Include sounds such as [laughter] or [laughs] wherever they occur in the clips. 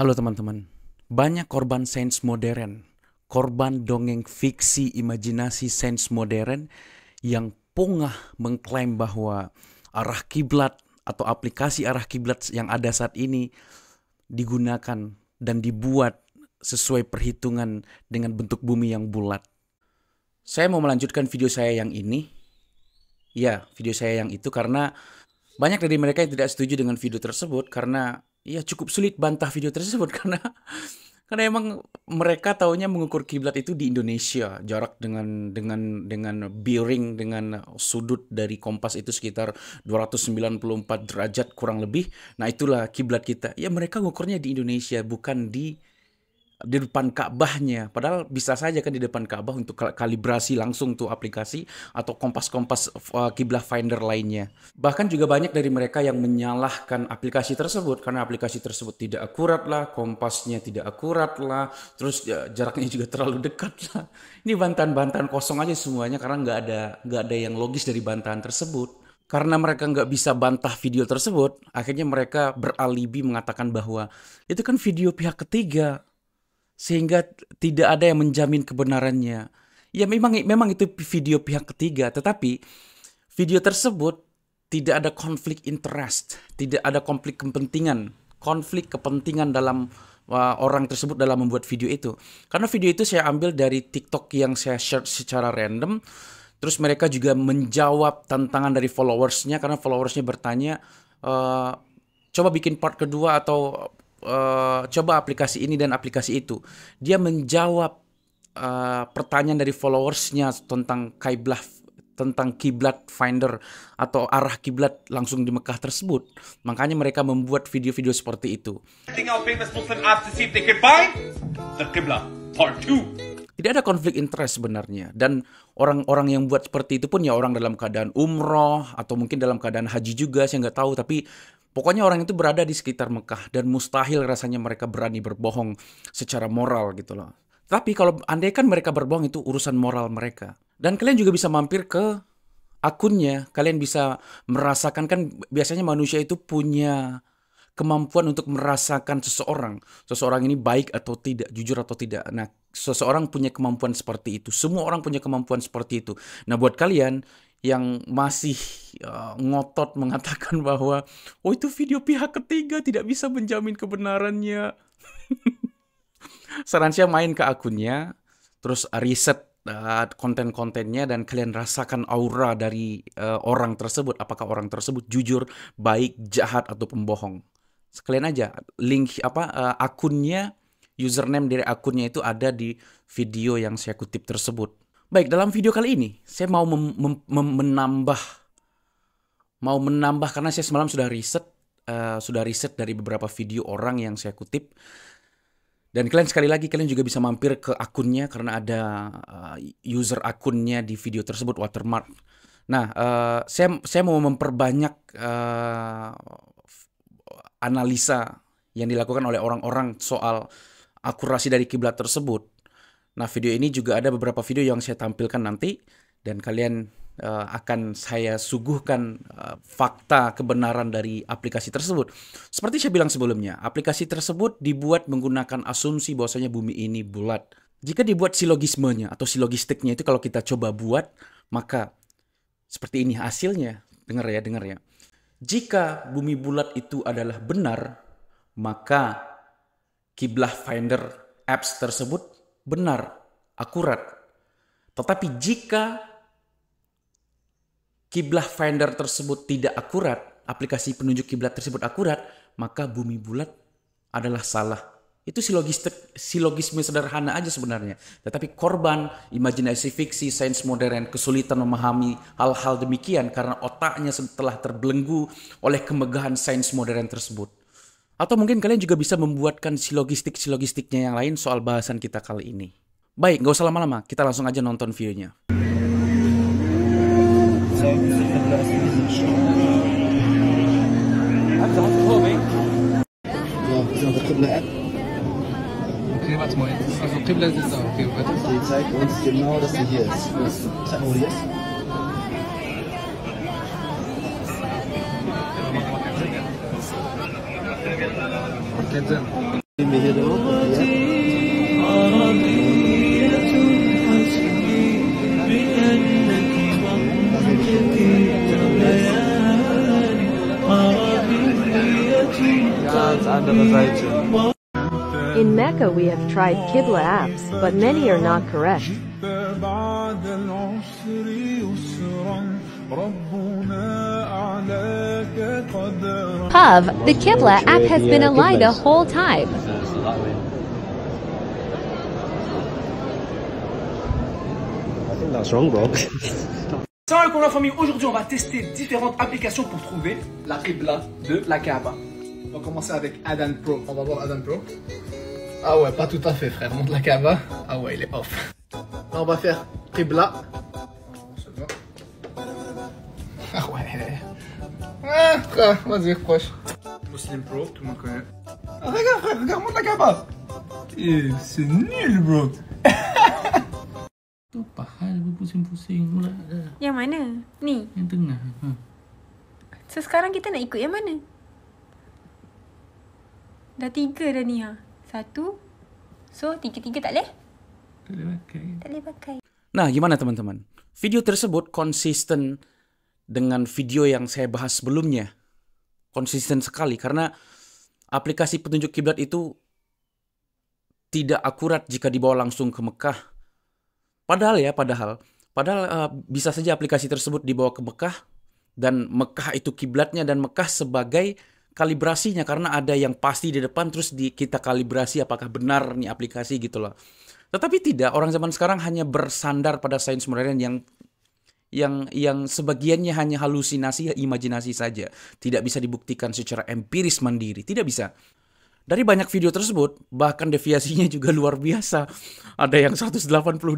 Halo teman-teman, banyak korban sains modern, korban dongeng fiksi imajinasi sains modern yang pungah mengklaim bahwa arah kiblat atau aplikasi arah kiblat yang ada saat ini digunakan dan dibuat sesuai perhitungan dengan bentuk bumi yang bulat. Saya mau melanjutkan video saya yang ini. Ya, video saya yang itu karena banyak dari mereka yang tidak setuju dengan video tersebut karena ya cukup sulit bantah video tersebut [laughs] karena karena emang mereka taunya mengukur kiblat itu di Indonesia jarak dengan dengan dengan bearing dengan sudut dari kompas itu sekitar 294 derajat kurang lebih nah itulah kiblat kita ya mereka ngukurnya di Indonesia bukan di di depan Ka'bahnya. Padahal bisa saja kan di depan Ka'bah untuk kalibrasi langsung tuh aplikasi atau kompas-kompas uh, kiblah -kompas finder lainnya. Bahkan juga banyak dari mereka yang menyalahkan aplikasi tersebut karena aplikasi tersebut tidak akurat lah, kompasnya tidak akurat lah, terus ya, jaraknya juga terlalu dekat lah. Ini bantahan-bantahan kosong aja semuanya karena nggak ada nggak ada yang logis dari bantahan tersebut. Karena mereka nggak bisa bantah video tersebut, akhirnya mereka beralibi mengatakan bahwa itu kan video pihak ketiga, sehingga tidak ada yang menjamin kebenarannya. Ya memang memang itu video pihak ketiga, tetapi video tersebut tidak ada konflik interest, tidak ada konflik kepentingan, konflik kepentingan dalam uh, orang tersebut dalam membuat video itu. Karena video itu saya ambil dari TikTok yang saya share secara random. Terus mereka juga menjawab tantangan dari followersnya karena followersnya bertanya, Uh, coba bikin part kedua atau uh, coba aplikasi ini dan aplikasi itu. Dia menjawab uh, pertanyaan dari followersnya tentang kiblat tentang kiblat finder atau arah kiblat langsung di Mekah tersebut. Makanya mereka membuat video-video seperti itu. Tidak ada konflik interest sebenarnya dan orang-orang yang buat seperti itu pun ya orang dalam keadaan umroh atau mungkin dalam keadaan haji juga saya nggak tahu tapi Pokoknya orang itu berada di sekitar Mekah dan mustahil rasanya mereka berani berbohong secara moral gitu loh. Tapi kalau andaikan mereka berbohong itu urusan moral mereka. Dan kalian juga bisa mampir ke akunnya, kalian bisa merasakan kan biasanya manusia itu punya kemampuan untuk merasakan seseorang, seseorang ini baik atau tidak, jujur atau tidak. Nah, seseorang punya kemampuan seperti itu. Semua orang punya kemampuan seperti itu. Nah, buat kalian yang masih uh, ngotot mengatakan [laughs] bahwa oh itu video pihak ketiga tidak bisa menjamin kebenarannya. [laughs] Saran saya main ke akunnya, terus riset eh, konten-kontennya dan kalian rasakan aura dari uh, orang tersebut apakah orang tersebut jujur, baik, jahat atau pembohong. Sekalian aja link apa uh, akunnya username dari akunnya itu ada di video yang saya kutip tersebut Baik, dalam video kali ini saya mau mem mem mem menambah mau menambah karena saya semalam sudah riset uh, sudah riset dari beberapa video orang yang saya kutip. Dan kalian sekali lagi kalian juga bisa mampir ke akunnya karena ada uh, user akunnya di video tersebut watermark. Nah, uh, saya saya mau memperbanyak uh, analisa yang dilakukan oleh orang-orang soal akurasi dari kiblat tersebut Nah, video ini juga ada beberapa video yang saya tampilkan nanti dan kalian uh, akan saya suguhkan uh, fakta kebenaran dari aplikasi tersebut. Seperti saya bilang sebelumnya, aplikasi tersebut dibuat menggunakan asumsi bahwasanya bumi ini bulat. Jika dibuat silogismenya atau silogistiknya itu kalau kita coba buat, maka seperti ini hasilnya. Dengar ya, dengar ya. Jika bumi bulat itu adalah benar, maka kiblah finder apps tersebut benar, akurat. Tetapi jika kiblah finder tersebut tidak akurat, aplikasi penunjuk kiblat tersebut akurat, maka bumi bulat adalah salah. Itu silogistik, silogisme sederhana aja sebenarnya. Tetapi korban, imajinasi fiksi, sains modern, kesulitan memahami hal-hal demikian karena otaknya setelah terbelenggu oleh kemegahan sains modern tersebut. Atau mungkin kalian juga bisa membuatkan si silogistik-silogistiknya yang lain soal bahasan kita kali ini. Baik, nggak usah lama-lama, kita langsung aja nonton videonya. Okay, Okay, In Mecca we have tried Qibla apps, but many are not correct. Pav, the Qibla app has been a lie the whole time. I think that's wrong, bro. Salut bonjour la famille, aujourd'hui on va tester différentes applications pour trouver la Qibla de la Kaaba. On va commencer avec Adam Pro. On va voir Adam Pro. Ah ouais, pas tout à fait frère, monte la cava. Ah ouais, il est off. Là, on va faire Qibla. Ah ouais. Ah frère, on va proche. Muslim Pro, tout le monde connaît. Ah, regarde frère, regarde, monte la cava. Eh, c'est nul bro. Tuh paha pusing-pusing lah. Yang mana? Ni. Yang tengah. Ha. So sekarang kita nak ikut yang mana? Dah tiga dah ni ha. Satu. So, tiga-tiga tak boleh? Tak boleh pakai. Tak boleh pakai. Nah, gimana teman-teman? Video tersebut konsisten dengan video yang saya bahas sebelumnya. Konsisten sekali karena aplikasi petunjuk kiblat itu tidak akurat jika dibawa langsung ke Mekah. Padahal ya, padahal, padahal uh, bisa saja aplikasi tersebut dibawa ke Mekah dan Mekah itu kiblatnya dan Mekah sebagai kalibrasinya karena ada yang pasti di depan terus di, kita kalibrasi apakah benar nih aplikasi gitu loh. Tetapi tidak orang zaman sekarang hanya bersandar pada sains modern yang yang yang sebagiannya hanya halusinasi imajinasi saja, tidak bisa dibuktikan secara empiris mandiri, tidak bisa. Dari banyak video tersebut, bahkan deviasinya [laughs] juga luar biasa. Ada yang 180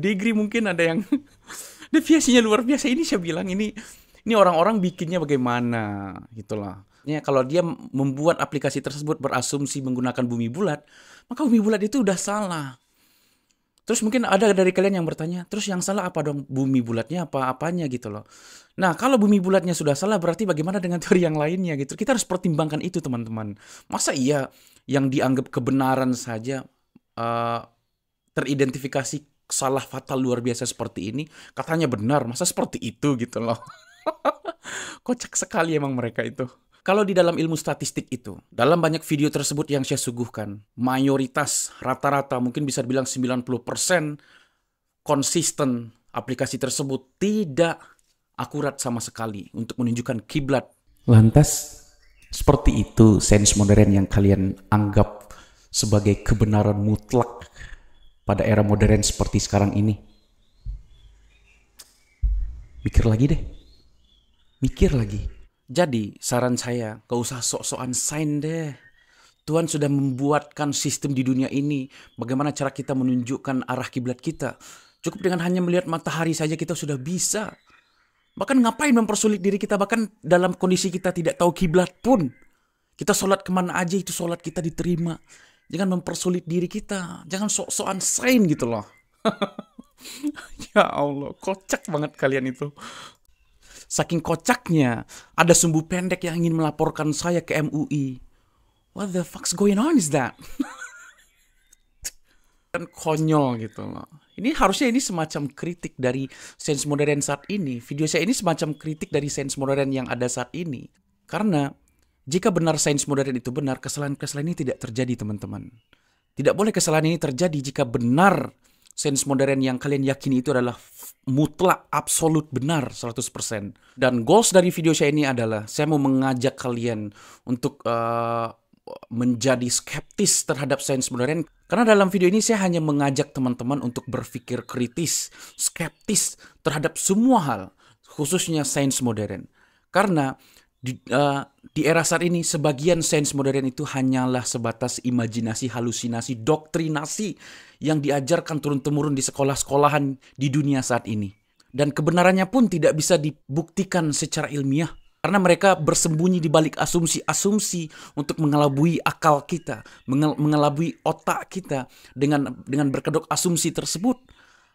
degree mungkin, ada yang [laughs] deviasinya luar biasa. Ini saya bilang ini ini orang-orang bikinnya bagaimana, gitulah. Ya, kalau dia membuat aplikasi tersebut berasumsi menggunakan bumi bulat, maka bumi bulat itu udah salah. Terus mungkin ada dari kalian yang bertanya, terus yang salah apa dong? Bumi bulatnya apa apanya gitu loh. Nah, kalau bumi bulatnya sudah salah berarti bagaimana dengan teori yang lainnya gitu. Kita harus pertimbangkan itu, teman-teman. Masa iya yang dianggap kebenaran saja uh, teridentifikasi salah fatal luar biasa seperti ini, katanya benar, masa seperti itu gitu loh. [laughs] Kocak sekali emang mereka itu. Kalau di dalam ilmu statistik itu, dalam banyak video tersebut yang saya suguhkan, mayoritas rata-rata mungkin bisa dibilang 90% konsisten aplikasi tersebut tidak akurat sama sekali untuk menunjukkan kiblat. Lantas seperti itu sains modern yang kalian anggap sebagai kebenaran mutlak pada era modern seperti sekarang ini. Mikir lagi deh. Mikir lagi. Jadi saran saya, kau usah sok-sokan sign deh. Tuhan sudah membuatkan sistem di dunia ini. Bagaimana cara kita menunjukkan arah kiblat kita? Cukup dengan hanya melihat matahari saja kita sudah bisa. Bahkan ngapain mempersulit diri kita bahkan dalam kondisi kita tidak tahu kiblat pun. Kita sholat kemana aja itu sholat kita diterima. Jangan mempersulit diri kita. Jangan sok-sokan sign gitu loh. [laughs] ya Allah, kocak banget kalian itu. Saking kocaknya, ada sumbu pendek yang ingin melaporkan saya ke MUI. What the fuck's going on is that? [laughs] kan konyol gitu loh. Ini harusnya ini semacam kritik dari sense modern saat ini. Video saya ini semacam kritik dari sense modern yang ada saat ini. Karena jika benar sains modern itu benar, kesalahan-kesalahan ini tidak terjadi teman-teman. Tidak boleh kesalahan ini terjadi jika benar Sains modern yang kalian yakini itu adalah mutlak absolut benar 100%. Dan goals dari video saya ini adalah saya mau mengajak kalian untuk uh, menjadi skeptis terhadap sains modern karena dalam video ini saya hanya mengajak teman-teman untuk berpikir kritis, skeptis terhadap semua hal, khususnya sains modern. Karena di, uh, di era saat ini sebagian sains modern itu hanyalah sebatas imajinasi, halusinasi, doktrinasi yang diajarkan turun-temurun di sekolah-sekolahan di dunia saat ini. Dan kebenarannya pun tidak bisa dibuktikan secara ilmiah karena mereka bersembunyi di balik asumsi-asumsi untuk mengelabui akal kita, mengelabui otak kita dengan dengan berkedok asumsi tersebut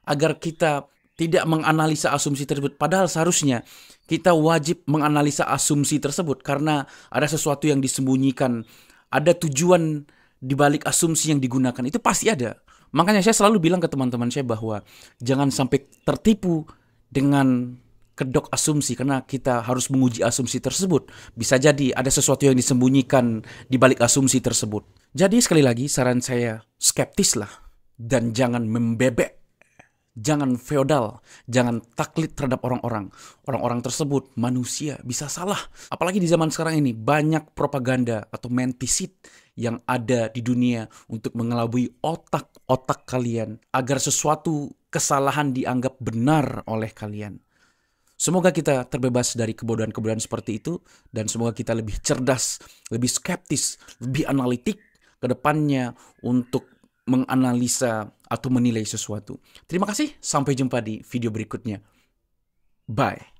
agar kita tidak menganalisa asumsi tersebut. Padahal seharusnya kita wajib menganalisa asumsi tersebut karena ada sesuatu yang disembunyikan, ada tujuan di balik asumsi yang digunakan. Itu pasti ada. Makanya saya selalu bilang ke teman-teman saya bahwa jangan sampai tertipu dengan kedok asumsi karena kita harus menguji asumsi tersebut. Bisa jadi ada sesuatu yang disembunyikan di balik asumsi tersebut. Jadi sekali lagi saran saya skeptislah dan jangan membebek Jangan feodal, jangan taklit terhadap orang-orang. Orang-orang tersebut manusia bisa salah. Apalagi di zaman sekarang ini banyak propaganda atau mentisit yang ada di dunia untuk mengelabui otak-otak kalian agar sesuatu kesalahan dianggap benar oleh kalian. Semoga kita terbebas dari kebodohan-kebodohan seperti itu dan semoga kita lebih cerdas, lebih skeptis, lebih analitik ke depannya untuk menganalisa atau menilai sesuatu. Terima kasih, sampai jumpa di video berikutnya. Bye.